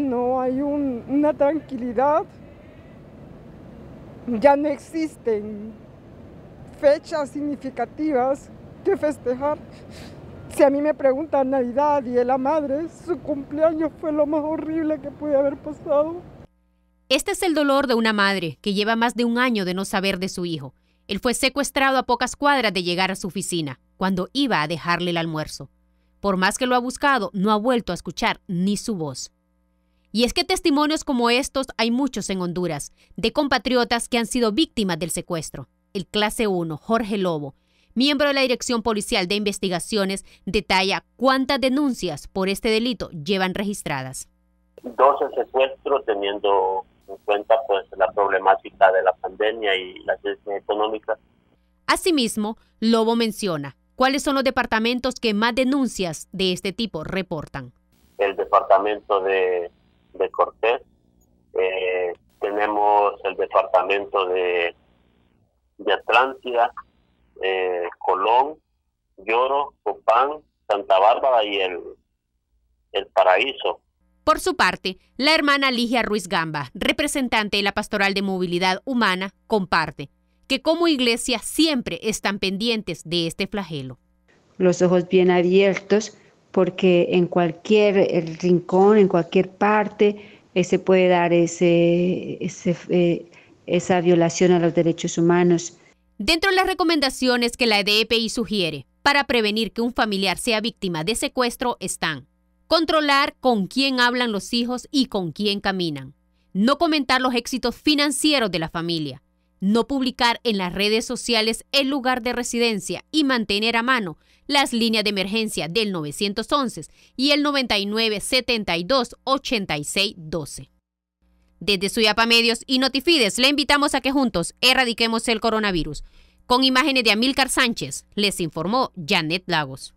no hay una tranquilidad, ya no existen fechas significativas que festejar. Si a mí me preguntan Navidad y la madre, su cumpleaños fue lo más horrible que pude haber pasado. Este es el dolor de una madre que lleva más de un año de no saber de su hijo. Él fue secuestrado a pocas cuadras de llegar a su oficina, cuando iba a dejarle el almuerzo. Por más que lo ha buscado, no ha vuelto a escuchar ni su voz. Y es que testimonios como estos hay muchos en Honduras, de compatriotas que han sido víctimas del secuestro. El clase 1, Jorge Lobo, miembro de la Dirección Policial de Investigaciones, detalla cuántas denuncias por este delito llevan registradas. 12 secuestros teniendo en cuenta pues la problemática de la pandemia y la crisis económica. Asimismo, Lobo menciona cuáles son los departamentos que más denuncias de este tipo reportan. El departamento de de Cortés, eh, tenemos el departamento de, de Atlántida, eh, Colón, Lloro, Copán, Santa Bárbara y el, el Paraíso. Por su parte, la hermana Ligia Ruiz Gamba, representante de la Pastoral de Movilidad Humana, comparte que como iglesia siempre están pendientes de este flagelo. Los ojos bien abiertos porque en cualquier rincón, en cualquier parte, eh, se puede dar eh, esa violación a los derechos humanos. Dentro de las recomendaciones que la EDPI sugiere para prevenir que un familiar sea víctima de secuestro están controlar con quién hablan los hijos y con quién caminan, no comentar los éxitos financieros de la familia, no publicar en las redes sociales el lugar de residencia y mantener a mano las líneas de emergencia del 911 y el 99 72 86 12. Desde Suyapa Medios y Notifides le invitamos a que juntos erradiquemos el coronavirus. Con imágenes de Amílcar Sánchez, les informó Janet Lagos.